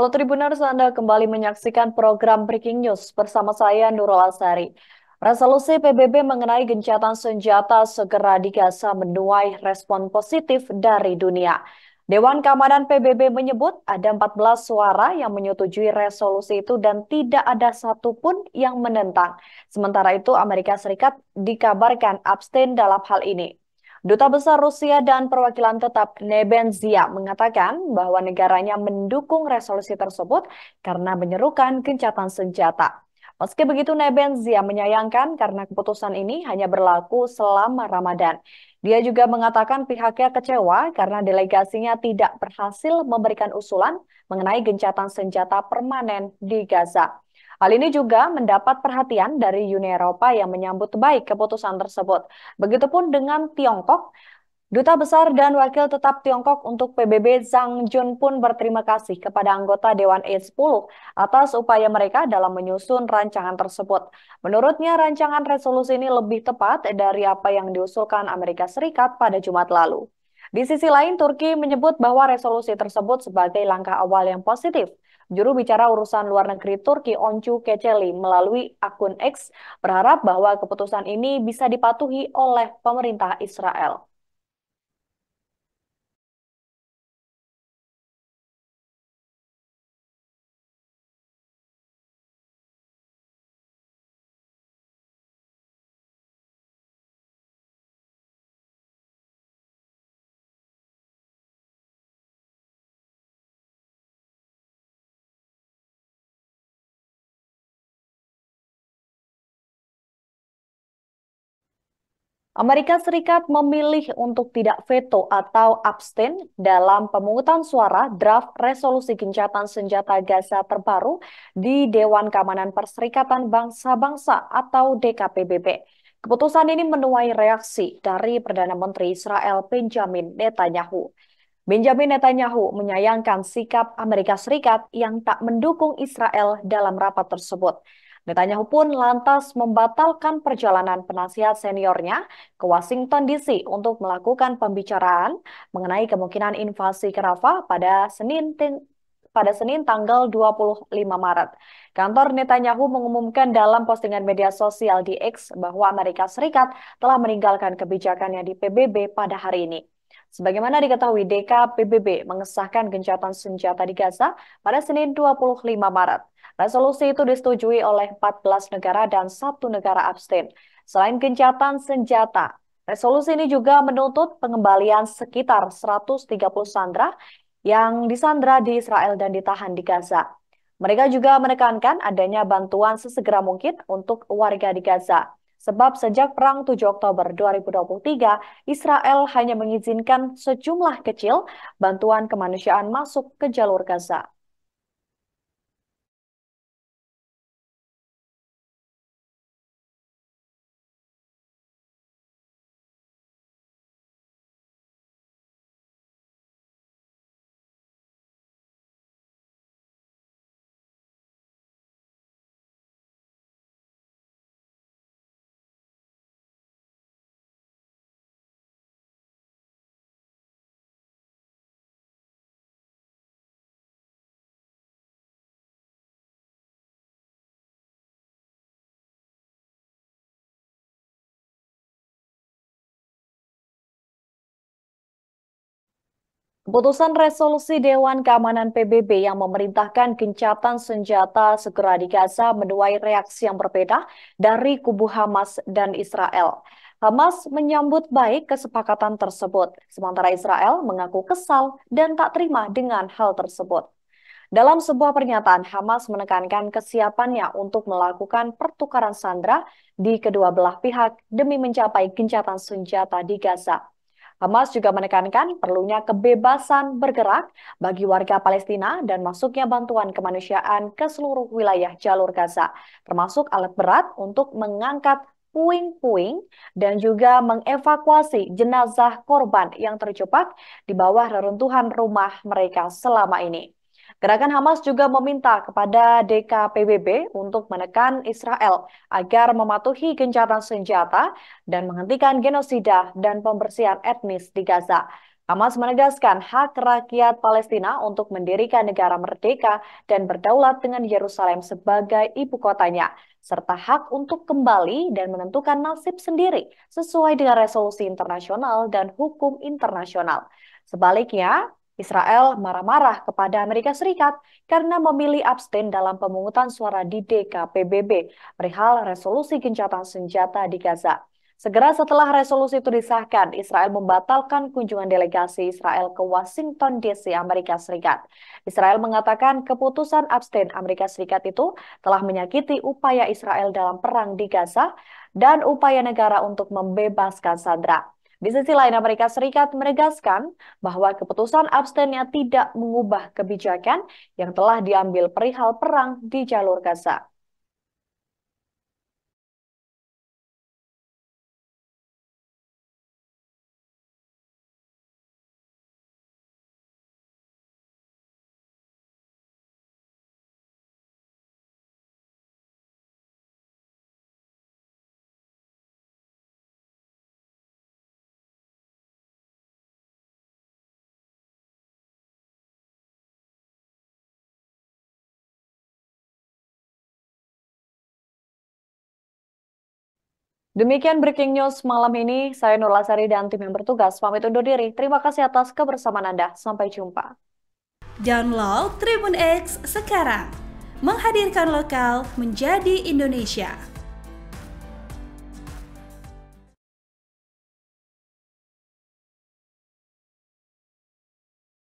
Halo Tribuners, Anda kembali menyaksikan program Breaking News bersama saya Nurul Asari. Resolusi PBB mengenai gencatan senjata segera digasa menuai respon positif dari dunia. Dewan Keamanan PBB menyebut ada 14 suara yang menyetujui resolusi itu dan tidak ada satupun yang menentang. Sementara itu Amerika Serikat dikabarkan abstain dalam hal ini. Duta Besar Rusia dan perwakilan tetap Nebenzia mengatakan bahwa negaranya mendukung resolusi tersebut karena menyerukan gencatan senjata. Meski begitu, Nebenzia menyayangkan karena keputusan ini hanya berlaku selama Ramadan. Dia juga mengatakan pihaknya kecewa karena delegasinya tidak berhasil memberikan usulan mengenai gencatan senjata permanen di Gaza. Hal ini juga mendapat perhatian dari Uni Eropa yang menyambut baik keputusan tersebut. Begitupun dengan Tiongkok, Duta Besar dan Wakil Tetap Tiongkok untuk PBB Zhang Jun pun berterima kasih kepada anggota Dewan E10 atas upaya mereka dalam menyusun rancangan tersebut. Menurutnya, rancangan resolusi ini lebih tepat dari apa yang diusulkan Amerika Serikat pada Jumat lalu. Di sisi lain, Turki menyebut bahwa resolusi tersebut sebagai langkah awal yang positif Juru bicara urusan luar negeri Turki Oncu Keceli melalui akun X berharap bahwa keputusan ini bisa dipatuhi oleh pemerintah Israel. Amerika Serikat memilih untuk tidak veto atau abstain dalam pemungutan suara draft resolusi gencatan senjata Gaza terbaru di Dewan Keamanan Perserikatan Bangsa-Bangsa atau DKPBB. Keputusan ini menuai reaksi dari Perdana Menteri Israel Benjamin Netanyahu. Benjamin Netanyahu menyayangkan sikap Amerika Serikat yang tak mendukung Israel dalam rapat tersebut. Netanyahu pun lantas membatalkan perjalanan penasihat seniornya ke Washington DC untuk melakukan pembicaraan mengenai kemungkinan invasi ke Rafah pada Senin pada Senin tanggal 25 Maret. Kantor Netanyahu mengumumkan dalam postingan media sosial di X bahwa Amerika Serikat telah meninggalkan kebijakannya di PBB pada hari ini. Sebagaimana diketahui, DKPBB mengesahkan gencatan senjata di Gaza pada Senin 25 Maret. Resolusi itu disetujui oleh 14 negara dan satu negara abstain. Selain gencatan senjata, resolusi ini juga menuntut pengembalian sekitar 130 sandera yang disandra di Israel dan ditahan di Gaza. Mereka juga menekankan adanya bantuan sesegera mungkin untuk warga di Gaza. Sebab sejak perang 7 Oktober 2023, Israel hanya mengizinkan sejumlah kecil bantuan kemanusiaan masuk ke jalur Gaza. Putusan resolusi Dewan Keamanan PBB yang memerintahkan gencatan senjata segera di Gaza menuai reaksi yang berbeda dari kubu Hamas dan Israel. Hamas menyambut baik kesepakatan tersebut, sementara Israel mengaku kesal dan tak terima dengan hal tersebut. Dalam sebuah pernyataan, Hamas menekankan kesiapannya untuk melakukan pertukaran sandera di kedua belah pihak demi mencapai gencatan senjata di Gaza. Hamas juga menekankan perlunya kebebasan bergerak bagi warga Palestina dan masuknya bantuan kemanusiaan ke seluruh wilayah jalur Gaza, termasuk alat berat untuk mengangkat puing-puing dan juga mengevakuasi jenazah korban yang terjebak di bawah reruntuhan rumah mereka selama ini. Gerakan Hamas juga meminta kepada DKPBB untuk menekan Israel agar mematuhi gencatan senjata dan menghentikan genosida dan pembersihan etnis di Gaza. Hamas menegaskan hak rakyat Palestina untuk mendirikan negara merdeka dan berdaulat dengan Yerusalem sebagai ibu kotanya, serta hak untuk kembali dan menentukan nasib sendiri sesuai dengan resolusi internasional dan hukum internasional. Sebaliknya, Israel marah-marah kepada Amerika Serikat karena memilih abstain dalam pemungutan suara di DKPBB perihal resolusi gencatan senjata di Gaza. Segera setelah resolusi itu disahkan, Israel membatalkan kunjungan delegasi Israel ke Washington DC, Amerika Serikat. Israel mengatakan keputusan abstain Amerika Serikat itu telah menyakiti upaya Israel dalam perang di Gaza dan upaya negara untuk membebaskan Sandra. Di sisi lain, Amerika Serikat menegaskan bahwa keputusan abstennya tidak mengubah kebijakan yang telah diambil perihal perang di jalur Gaza. Demikian breaking news malam ini. Saya Nur Lasari dan tim yang bertugas pamit undur diri. Terima kasih atas kebersamaan Anda. Sampai jumpa. Download Tribun X sekarang. Menghadirkan lokal menjadi Indonesia.